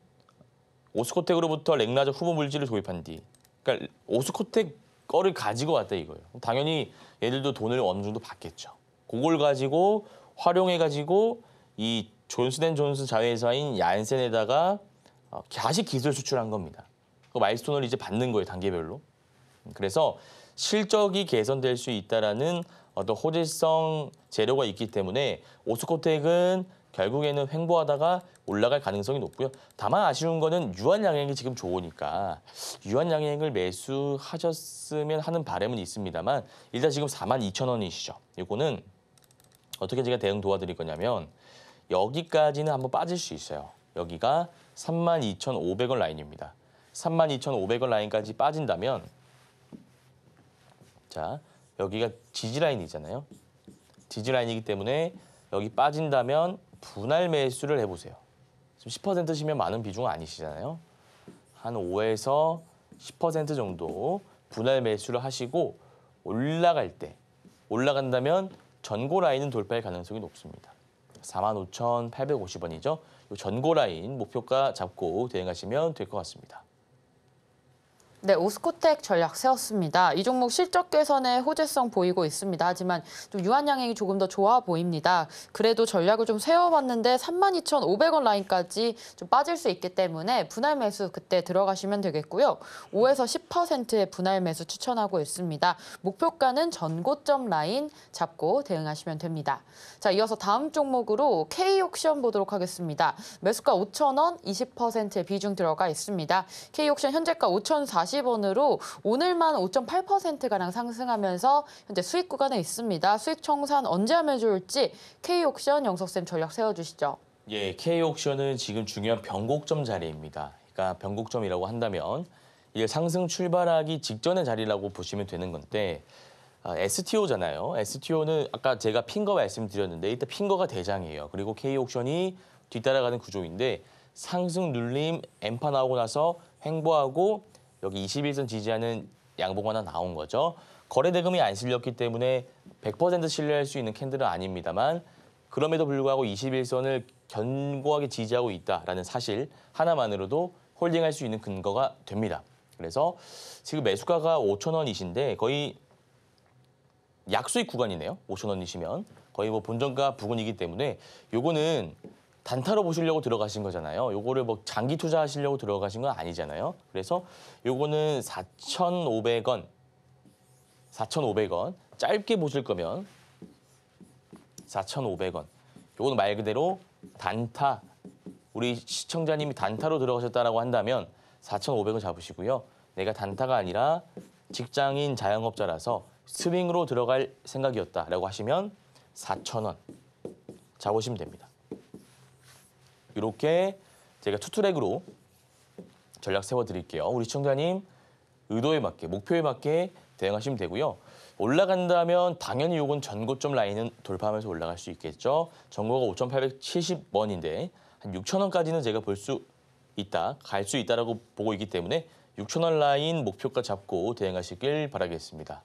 오스코텍으로부터 렉라저 후보 물질을 도입한 뒤 그러니까 오스코텍 거를 가지고 왔다 이거예요. 당연히 얘들도 돈을 어느 정도 받겠죠. 그걸 가지고 활용해 가지고 이존슨앤존슨 자회사인 얀센에다가 어, 다시 기술 수출한 겁니다. 그 마일스톤을 이제 받는 거예요 단계별로. 그래서 실적이 개선될 수 있다라는 어떤 호재성 재료가 있기 때문에 오스코텍은 결국에는 횡보하다가 올라갈 가능성이 높고요. 다만 아쉬운 거는 유한 양행이 지금 좋으니까 유한 양행을 매수하셨으면 하는 바램은 있습니다만 일단 지금 4만 2천 원이시죠. 이거는 어떻게 제가 대응 도와드릴 거냐면 여기까지는 한번 빠질 수 있어요. 여기가 32,500원 라인입니다. 32,500원 라인까지 빠진다면 자 여기가 지지 라인이잖아요. 지지 라인이기 때문에 여기 빠진다면 분할 매수를 해보세요. 10%시면 많은 비중 아니시잖아요. 한 5에서 10% 정도 분할 매수를 하시고 올라갈 때 올라간다면 전고 라인은 돌파할 가능성이 높습니다. 45,850원이죠. 전고 라인 목표가 잡고 대응하시면 될 것 같습니다. 네, 오스코텍 전략 세웠습니다. 이 종목 실적 개선에 호재성 보이고 있습니다. 하지만 좀 유한양행이 조금 더 좋아 보입니다. 그래도 전략을 좀 세워봤는데 32,500원 라인까지 좀 빠질 수 있기 때문에 분할 매수 그때 들어가시면 되겠고요. 5에서 10%의 분할 매수 추천하고 있습니다. 목표가는 전고점 라인 잡고 대응하시면 됩니다. 자, 이어서 다음 종목으로 K옥션 보도록 하겠습니다. 매수가 5,000원, 20%의 비중 들어가 있습니다. K옥션 현재가 5,040 4 4 0원으로 오늘만 5.8%가량 상승하면서 현재 수익 구간에 있습니다. 수익 청산 언제 하면 좋을지 K옥션 영석쌤 전략 세워주시죠. 예, K옥션은 지금 중요한 변곡점 자리입니다. 그러니까 변곡점이라고 한다면 이게 상승 출발하기 직전의 자리라고 보시면 되는 건데 아, STO잖아요. STO는 아까 제가 핀거 말씀드렸는데 일단 핀거가 대장이에요. 그리고 K옥션이 뒤따라가는 구조인데 상승 눌림 엠파 나오고 나서 횡보하고 여기 21선 지지하는 양봉 하나 나온 거죠. 거래 대금이 안 실렸기 때문에 100% 신뢰할 수 있는 캔들은 아닙니다만 그럼에도 불구하고 21선을 견고하게 지지하고 있다라는 사실 하나만으로도 홀딩할 수 있는 근거가 됩니다. 그래서 지금 매수가가 5천원이신데 거의 약수익 구간이네요. 5천원이시면 거의 뭐 본전가 부근이기 때문에 요거는 단타로 보시려고 들어가신 거잖아요. 요거를 뭐 장기 투자하시려고 들어가신 건 아니잖아요. 그래서 요거는 4,500원, 4,500원 짧게 보실 거면 4,500원. 요거는 말 그대로 단타. 우리 시청자님이 단타로 들어가셨다라고 한다면 4,500원 잡으시고요. 내가 단타가 아니라 직장인 자영업자라서 스윙으로 들어갈 생각이었다라고 하시면 4,000원 잡으시면 됩니다. 이렇게 제가 투트랙으로 전략 세워드릴게요. 우리 시청자님 의도에 맞게, 목표에 맞게 대응하시면 되고요. 올라간다면 당연히 이건 전고점 라인은 돌파하면서 올라갈 수 있겠죠. 전고가 5,870원인데 한 6,000원까지는 제가 볼 수 있다, 갈 수 있다라고 보고 있기 때문에 6,000원 라인 목표가 잡고 대응하시길 바라겠습니다.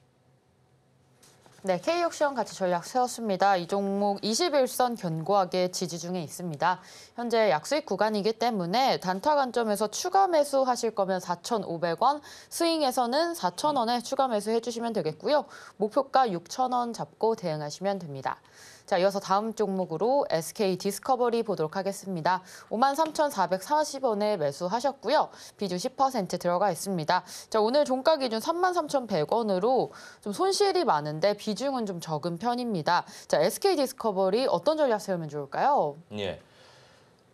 네, K옥션 같이 전략 세웠습니다. 이 종목 21선 견고하게 지지 중에 있습니다. 현재 약수익 구간이기 때문에 단타 관점에서 추가 매수하실 거면 4,500원, 스윙에서는 4,000원에 추가 매수해 주시면 되겠고요. 목표가 6,000원 잡고 대응하시면 됩니다. 자, 이어서 다음 종목으로 SK 디스커버리 보도록 하겠습니다. 53,440원에 매수하셨고요. 비중 10% 들어가 있습니다. 자, 오늘 종가 기준 33,100원으로 좀 손실이 많은데 비중은 좀 적은 편입니다. 자, SK 디스커버리 어떤 전략 세우면 좋을까요? 예.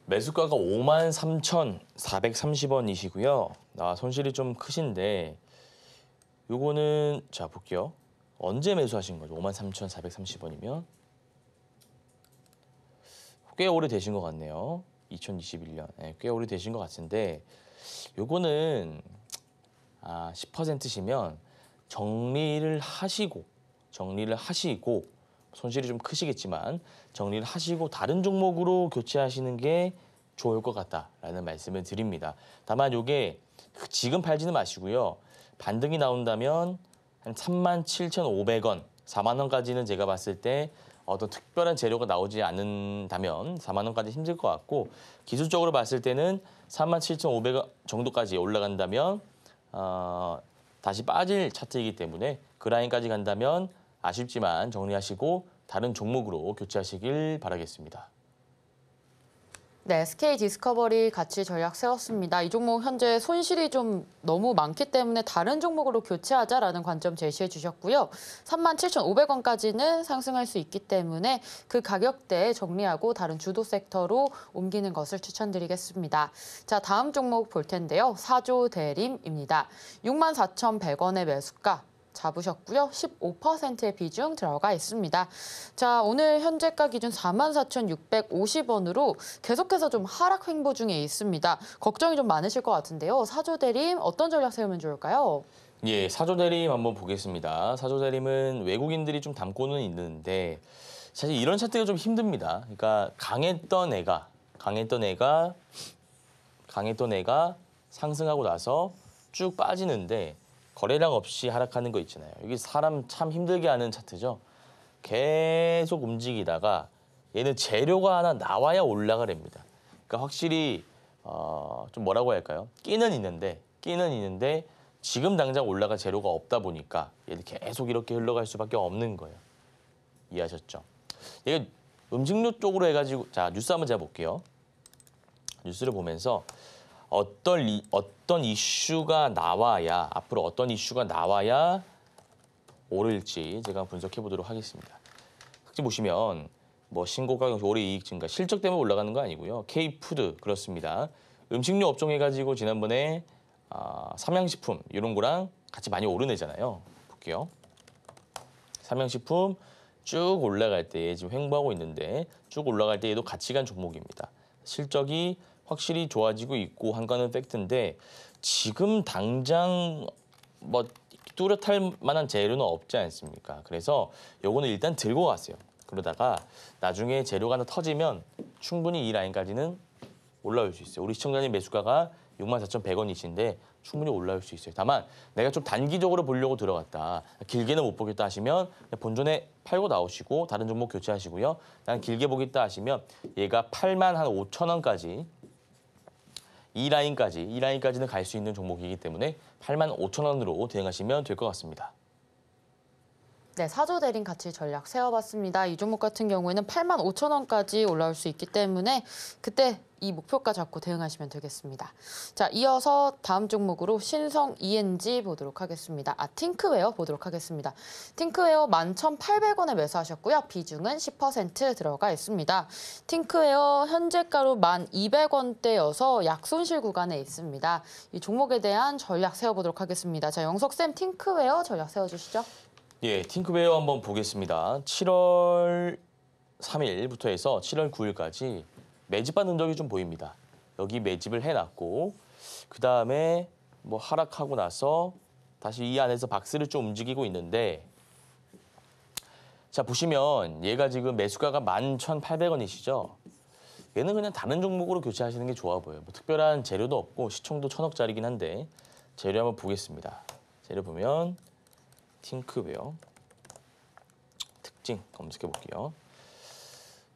매수가가 53,430원이시고요. 아, 손실이 좀 크신데 요거는 자, 볼게요. 언제 매수하신 거죠? 53,430원이면 꽤 오래 되신 것 같네요. 2021년 네, 예, 꽤 오래 되신 것 같은데 요거는 아, 10%시면 정리를 하시고 정리를 하시고 손실이 좀 크시겠지만 정리를 하시고 다른 종목으로 교체하시는 게 좋을 것 같다라는 말씀을 드립니다. 다만 요게 그 지금 팔지는 마시고요. 반등이 나온다면 한 37,500원, 4만 원까지는 제가 봤을 때 어떤 특별한 재료가 나오지 않는다면 4만 원까지 힘들 것 같고 기술적으로 봤을 때는 3만 7천5백원 정도까지 올라간다면 어, 다시 빠질 차트이기 때문에 그 라인까지 간다면 아쉽지만 정리하시고 다른 종목으로 교체하시길 바라겠습니다. 네, SK 디스커버리 같이 전략 세웠습니다. 이 종목 현재 손실이 좀 너무 많기 때문에 다른 종목으로 교체하자라는 관점 제시해 주셨고요. 37,500원까지는 상승할 수 있기 때문에 그 가격대에 정리하고 다른 주도 섹터로 옮기는 것을 추천드리겠습니다. 자, 다음 종목 볼 텐데요. 사조 대림입니다. 64,100원의 매수가, 잡으셨고요. 15%의 비중 들어가 있습니다. 자, 오늘 현재가 기준 44,650원으로 계속해서 좀 하락 횡보 중에 있습니다. 걱정이 좀 많으실 것 같은데요. 사조 대림 어떤 전략 세우면 좋을까요? 예, 사조 대림 한번 보겠습니다. 사조 대림은 외국인들이 좀 담고는 있는데 사실 이런 차트가 좀 힘듭니다. 그러니까 강했던 애가 강했던 애가 강했던 애가 상승하고 나서 쭉 빠지는데 거래량 없이 하락하는 거 있잖아요. 이게 사람 참 힘들게 하는 차트죠. 계속 움직이다가 얘는 재료가 하나 나와야 올라가랍니다. 그러니까 확실히 어, 좀 뭐라고 할까요? 끼는 있는데 끼는 있는데 지금 당장 올라갈 재료가 없다 보니까 얘는 계속 이렇게 흘러갈 수밖에 없는 거예요. 이해하셨죠? 얘 음식료 쪽으로 해가지고 자 뉴스 한번 제가 볼게요. 뉴스를 보면서 어떤 리, 어떤 이슈가 나와야 앞으로 어떤 이슈가 나와야 오를지 제가 분석해 보도록 하겠습니다. 특히 보시면 뭐 신고가 올해 이익 증가 실적 때문에 올라가는 거 아니고요. K푸드 그렇습니다. 음식료 업종 해가지고 지난번에 아, 삼양식품 이런 거랑 같이 많이 오르내잖아요. 볼게요. 삼양식품 쭉 올라갈 때 지금 횡보하고 있는데 쭉 올라갈 때 얘도 같이 간 종목입니다. 실적이 확실히 좋아지고 있고 한가는 팩트인데 지금 당장 뭐 뚜렷할 만한 재료는 없지 않습니까? 그래서 요거는 일단 들고 갔어요 그러다가 나중에 재료가 하나 터지면 충분히 이 라인까지는 올라올 수 있어요. 우리 시청자님 매수가가 64,100원이신데 충분히 올라올 수 있어요. 다만 내가 좀 단기적으로 보려고 들어갔다. 길게는 못 보겠다 하시면 본전에 팔고 나오시고 다른 종목 교체하시고요. 난 길게 보겠다 하시면 얘가 8만 한 5천 원까지 이 라인까지, 이 라인까지는 갈 수 있는 종목이기 때문에 8만 5천 원으로 대응하시면 될 것 같습니다. 네, 사조 대린 가치 전략 세워봤습니다. 이 종목 같은 경우에는 8만 5천 원까지 올라올 수 있기 때문에 그때 이 목표가 잡고 대응하시면 되겠습니다. 자, 이어서 다음 종목으로 신성 ENG 보도록 하겠습니다. 아, 틴크웨어 보도록 하겠습니다. 틴크웨어 11,800원에 매수하셨고요. 비중은 10% 들어가 있습니다. 틴크웨어 현재가로 1,200원대여서 약손실 구간에 있습니다. 이 종목에 대한 전략 세워보도록 하겠습니다. 자, 영석쌤 틴크웨어 전략 세워주시죠. 예, 팅크베어 한번 보겠습니다. 7월 3일부터 해서 7월 9일까지 매집한 흔적이 좀 보입니다. 여기 매집을 해놨고 그 다음에 뭐 하락하고 나서 다시 이 안에서 박스를 좀 움직이고 있는데 자 보시면 얘가 지금 매수가가 11,800원이시죠? 얘는 그냥 다른 종목으로 교체하시는 게 좋아 보여요. 뭐 특별한 재료도 없고 시총도 천억짜리긴 한데 재료 한번 보겠습니다. 재료 보면 팅크웨어 특징 검색해 볼게요.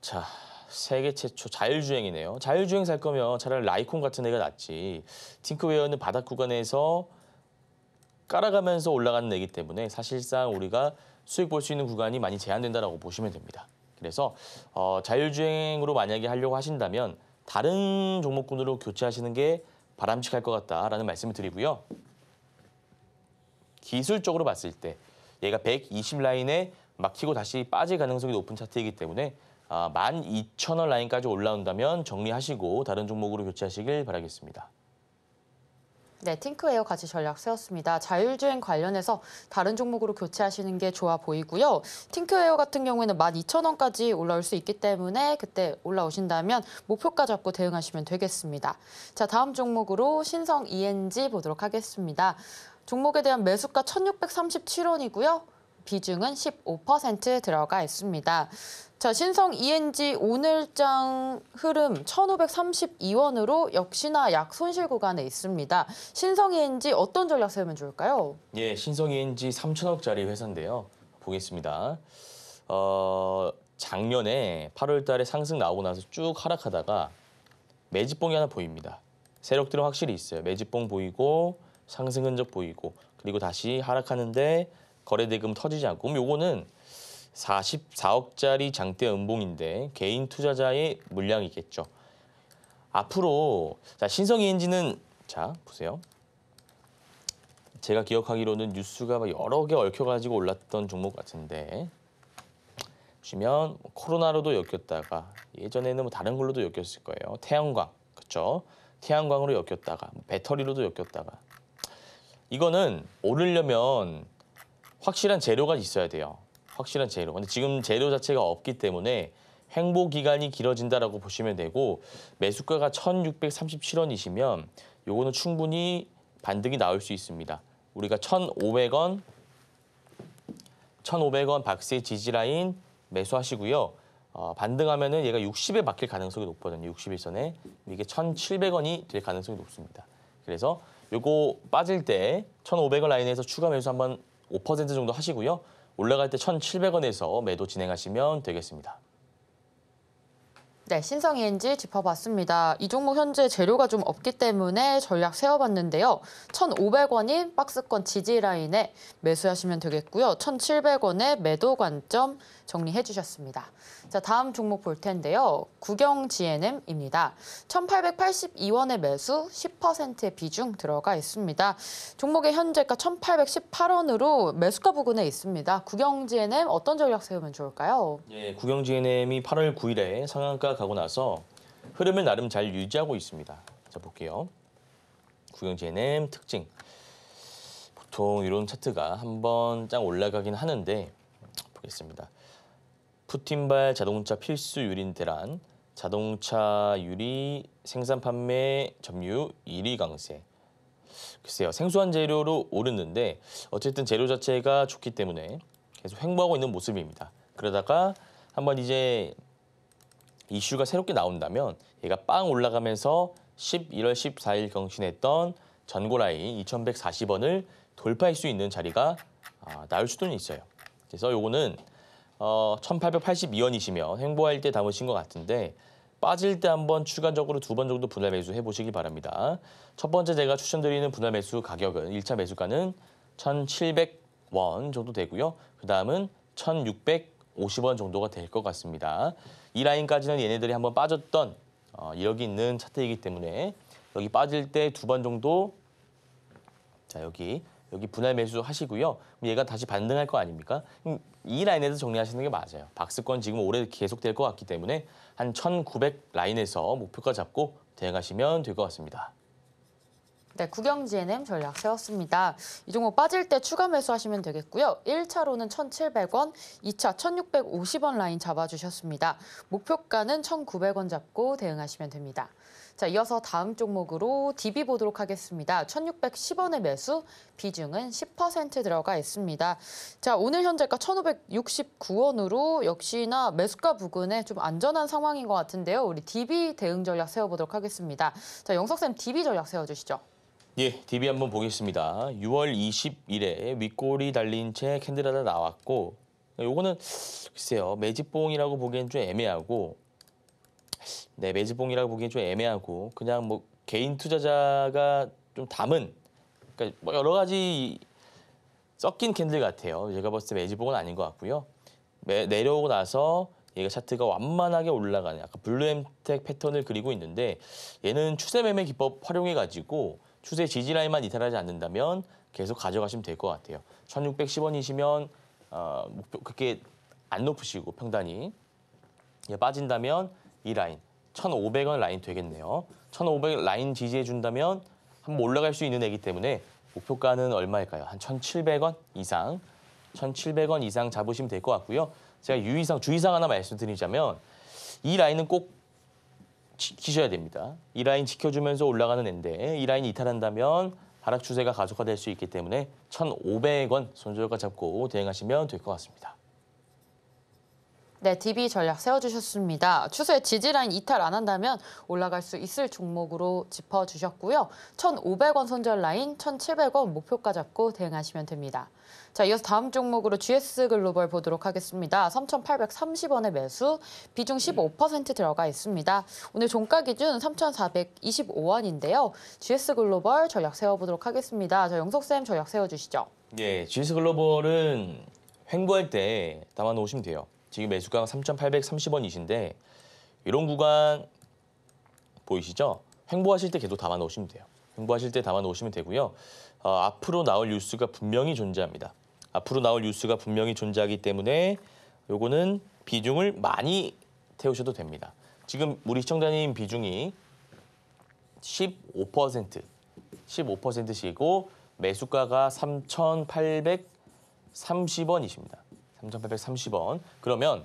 자, 세계 최초 자율주행이네요. 자율주행 살 거면 차라리 라이콘 같은 애가 낫지. 팅크웨어는 바닥 구간에서 깔아가면서 올라가는 애기 때문에 사실상 우리가 수익 볼 수 있는 구간이 많이 제한된다라고 보시면 됩니다. 그래서 어, 자율주행으로 만약에 하려고 하신다면 다른 종목군으로 교체하시는 게 바람직할 것 같다라는 말씀을 드리고요. 기술적으로 봤을 때 얘가 120 라인에 막히고 다시 빠질 가능성이 높은 차트이기 때문에 12,000원 아, 라인까지 올라온다면 정리하시고 다른 종목으로 교체하시길 바라겠습니다. 네, 팅크웨어 같이 전략 세웠습니다. 자율주행 관련해서 다른 종목으로 교체하시는 게 좋아 보이고요. 팅크웨어 같은 경우에는 12,000원까지 올라올 수 있기 때문에 그때 올라오신다면 목표가 잡고 대응하시면 되겠습니다. 자, 다음 종목으로 신성 ENG 보도록 하겠습니다. 종목에 대한 매수가 1,637원이고요. 비중은 15% 들어가 있습니다. 자, 신성 ENG 오늘장 흐름 1,532원으로 역시나 약 손실 구간에 있습니다. 신성 ENG 어떤 전략 세우면 좋을까요? 예, 신성 ENG 3천억짜리 회사인데요. 보겠습니다. 어, 작년에 8월 달에 상승 나오고 나서 쭉 하락하다가 매집봉이 하나 보입니다. 세력들은 확실히 있어요. 매집봉 보이고 상승 흔적 보이고 그리고 다시 하락하는데 거래대금 터지지 않고 요거는 44억짜리 장대 은봉인데 개인 투자자의 물량이겠죠. 앞으로 자 신성이 엔진은 자 보세요. 제가 기억하기로는 뉴스가 여러 개 얽혀가지고 올랐던 종목 같은데 보시면 뭐 코로나로도 엮였다가 예전에는 뭐 다른 걸로도 엮였을 거예요. 태양광 그렇죠. 태양광으로 엮였다가 뭐 배터리로도 엮였다가 이거는 오르려면 확실한 재료가 있어야 돼요. 확실한 재료. 근데 지금 재료 자체가 없기 때문에 횡보 기간이 길어진다라고 보시면 되고 매수가가 1,637원이시면 요거는 충분히 반등이 나올 수 있습니다. 우리가 1,500원 1,500원 박스의 지지 라인 매수하시고요. 어, 반등하면은 얘가 60에 박힐 가능성이 높거든요. 60일선에 이게 1,700원이 될 가능성이 높습니다. 그래서 요거 빠질 때 1,500원 라인에서 추가 매수 한번 5% 정도 하시고요. 올라갈 때 1,700원에서 매도 진행하시면 되겠습니다. 네, 신성인지 짚어봤습니다. 이 종목 현재 재료가 좀 없기 때문에 전략 세워봤는데요. 1,500원이 박스권 지지 라인에 매수하시면 되겠고요. 1,700원에 매도 관점 정리해 주셨습니다. 자, 다음 종목 볼 텐데요. 구경 GNM입니다. 1,882원의 매수 10%의 비중 들어가 있습니다. 종목의 현재가 1,818원으로 매수가 부근에 있습니다. 구경 GNM 어떤 전략 세우면 좋을까요? 예, 구경 GNM이 8월 9일에 상한가 가고 나서 흐름을 나름 잘 유지하고 있습니다. 자, 볼게요. 구경 GNM 특징. 보통 이런 차트가 한번 쫙 올라가긴 하는데 보겠습니다. 푸틴발 자동차 필수 유린 대란, 자동차 유리 생산 판매 점유 1위 강세. 글쎄요, 생소한 재료로 오르는데 어쨌든 재료 자체가 좋기 때문에 계속 횡보하고 있는 모습입니다. 그러다가 한번 이제 이슈가 새롭게 나온다면 얘가 빵 올라가면서 11월 14일 경신했던 전고라인 2140원을 돌파할 수 있는 자리가 아, 나올 수도 있어요. 그래서 요거는 어, 1882원이시면 행보할 때 담으신 것 같은데 빠질 때 한번 추가적으로 두 번 정도 분할 매수 해보시기 바랍니다. 첫 번째 제가 추천드리는 분할 매수 가격은 1차 매수가는 1,700원 정도 되고요. 그 다음은 1,650원 정도가 될 것 같습니다. 이 라인까지는 얘네들이 한번 빠졌던 어, 여기 있는 차트이기 때문에 여기 빠질 때 두 번 정도 자 여기 여기 분할 매수 하시고요. 얘가 다시 반등할 거 아닙니까? 이 라인에서 정리하시는 게 맞아요. 박스권 지금 오래 계속될 것 같기 때문에 한 1900 라인에서 목표가 잡고 대응하시면 될 것 같습니다. 네, 국영GNM 전략 세웠습니다. 이 종목 빠질 때 추가 매수하시면 되겠고요. 1차로는 1,700원, 2차 1,650원 라인 잡아주셨습니다. 목표가는 1,900원 잡고 대응하시면 됩니다. 자, 이어서 다음 종목으로 DB 보도록 하겠습니다. 1,610원의 매수, 비중은 10% 들어가 있습니다. 자, 오늘 현재가 1,569원으로 역시나 매수가 부근에 좀 안전한 상황인 것 같은데요. 우리 DB 대응 전략 세워보도록 하겠습니다. 자, 영석쌤 DB 전략 세워주시죠. 예, DB 한번 보겠습니다. 6월 20일에 윗골이 달린 채 캔들 하나 나왔고 요거는 글쎄요 매집봉이라고 보기엔 좀 애매하고 네, 매지봉이라고 보기엔 좀 애매하고 그냥 뭐 개인 투자자가 좀 담은 그러니까 뭐 여러 가지 섞인 캔들 같아요. 제가 봤을 때 매지봉은 아닌 것 같고요. 매, 내려오고 나서 얘가 차트가 완만하게 올라가는 약간 블루엠텍 패턴을 그리고 있는데 얘는 추세 매매 기법 활용해가지고 추세 지지 라인만 이탈하지 않는다면 계속 가져가시면 될 것 같아요. 1610원이시면 어, 목표 그게 안 높으시고 평단이 빠진다면 이 라인 1,500원 라인 되겠네요. 1,500 라인 지지해 준다면 한번 올라갈 수 있는 애기 때문에 목표가는 얼마일까요? 한 1,700원 이상, 1,700원 이상 잡으시면 될 것 같고요. 제가 유의사항 주의사항 하나 말씀드리자면 이 라인은 꼭 지키셔야 됩니다. 이 라인 지켜주면서 올라가는 앤데 이 라인 이탈한다면 하락 추세가 가속화될 수 있기 때문에 1,500원 손절가 잡고 대응하시면 될 것 같습니다. 네, DB 전략 세워주셨습니다. 추세 지지라인 이탈 안 한다면 올라갈 수 있을 종목으로 짚어주셨고요. 1,500원 손절 라인, 1,700원 목표가 잡고 대응하시면 됩니다. 자, 이어서 다음 종목으로 GS 글로벌 보도록 하겠습니다. 3 8 3 0원의 매수, 비중 15% 들어가 있습니다. 오늘 종가 기준 3,425원인데요. GS 글로벌 전략 세워보도록 하겠습니다. 자, 영석쌤 전략 세워주시죠. 예, GS 글로벌은 횡보할 때 담아놓으시면 돼요. 지금 매수가 3,830원이신데 이런 구간 보이시죠? 횡보하실 때 계속 담아 놓으시면 돼요. 횡보하실 때 담아 놓으시면 되고요. 어, 앞으로 나올 뉴스가 분명히 존재합니다. 앞으로 나올 뉴스가 분명히 존재하기 때문에 요거는 비중을 많이 태우셔도 됩니다. 지금 우리 시청자님 비중이 15% 15%시고 매수가가 3,830원이십니다. 3,830원. 그러면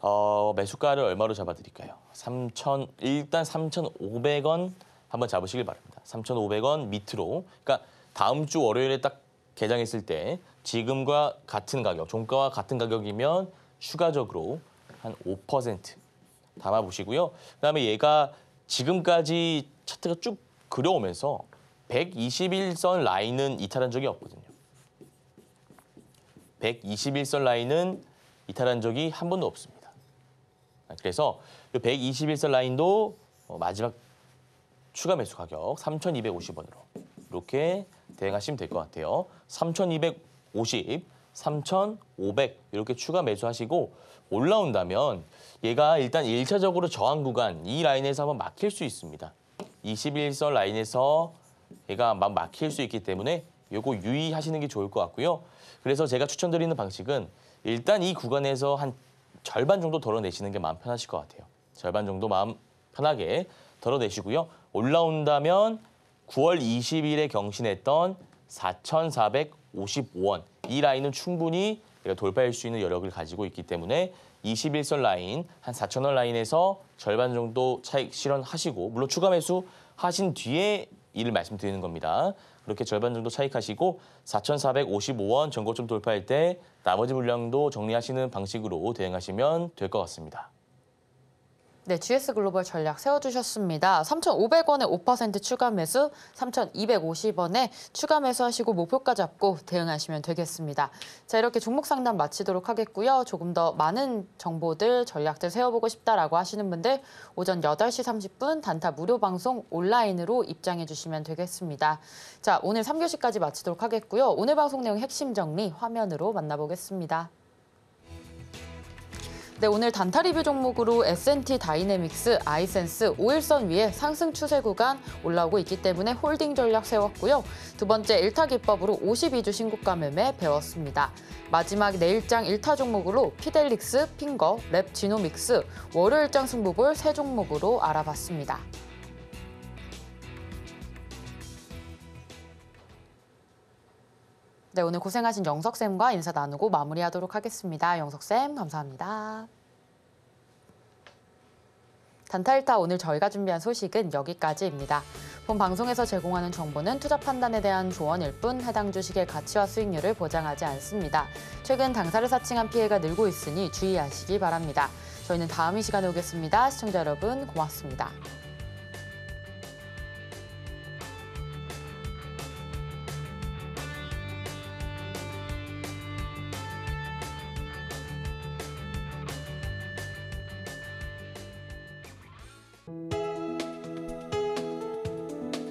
어, 매수가를 얼마로 잡아드릴까요? 3천 일단 3,500원 한번 잡으시길 바랍니다. 3,500원 밑으로. 그러니까 다음 주 월요일에 딱 개장했을 때 지금과 같은 가격, 종가와 같은 가격이면 추가적으로 한5% 담아보시고요. 그다음에 얘가 지금까지 차트가 쭉 그려오면서 121선 라인은 이탈한 적이 없거든요. 121선 라인은 이탈한 적이 한 번도 없습니다. 아, 그래서 121선 라인도 어, 마지막 추가 매수 가격 3,250원으로 이렇게 대응하시면 될 것 같아요. 3,250, 3,500 이렇게 추가 매수하시고 올라온다면 얘가 일단 1차적으로 저항 구간 이 라인에서 한번 막힐 수 있습니다. 21선 라인에서 얘가 막 막힐 수 있기 때문에 요거 유의하시는 게 좋을 것 같고요. 그래서 제가 추천드리는 방식은 일단 이 구간에서 한 절반 정도 덜어내시는 게 마음 편하실 것 같아요. 절반 정도 마음 편하게 덜어내시고요. 올라온다면 9월 20일에 경신했던 4,455원 이 라인은 충분히 돌파할 수 있는 여력을 가지고 있기 때문에 21선 라인 한 4,000원 라인에서 절반 정도 차익 실현하시고 물론 추가 매수 하신 뒤에 이를 말씀드리는 겁니다. 그렇게 절반 정도 차익하시고 4,455원 전고점 돌파할 때 나머지 물량도 정리하시는 방식으로 대응하시면 될 것 같습니다. 네, GS 글로벌 전략 세워주셨습니다. 3,500원에 5% 추가 매수, 3,250원에 추가 매수하시고 목표가 잡고 대응하시면 되겠습니다. 자, 이렇게 종목 상담 마치도록 하겠고요. 조금 더 많은 정보들, 전략들 세워보고 싶다라고 하시는 분들 오전 8시 30분 단타 무료 방송 온라인으로 입장해 주시면 되겠습니다. 자, 오늘 3교시까지 마치도록 하겠고요. 오늘 방송 내용 핵심 정리 화면으로 만나보겠습니다. 네, 오늘 단타 리뷰 종목으로 S&T 다이내믹스, 아이센스, 오일선 위에 상승 추세 구간 올라오고 있기 때문에 홀딩 전략 세웠고요. 두 번째 일타 기법으로 52주 신고가 매매 배웠습니다. 마지막 내일장 일타 종목으로 피델릭스, 핑거, 랩 지노믹스, 월요일장 승부볼 세 종목으로 알아봤습니다. 네, 오늘 고생하신 영석쌤과 인사 나누고 마무리하도록 하겠습니다. 영석쌤, 감사합니다. 단타일타 오늘 저희가 준비한 소식은 여기까지입니다. 본 방송에서 제공하는 정보는 투자 판단에 대한 조언일 뿐 해당 주식의 가치와 수익률을 보장하지 않습니다. 최근 당사를 사칭한 피해가 늘고 있으니 주의하시기 바랍니다. 저희는 다음 이 시간에 오겠습니다. 시청자 여러분 고맙습니다.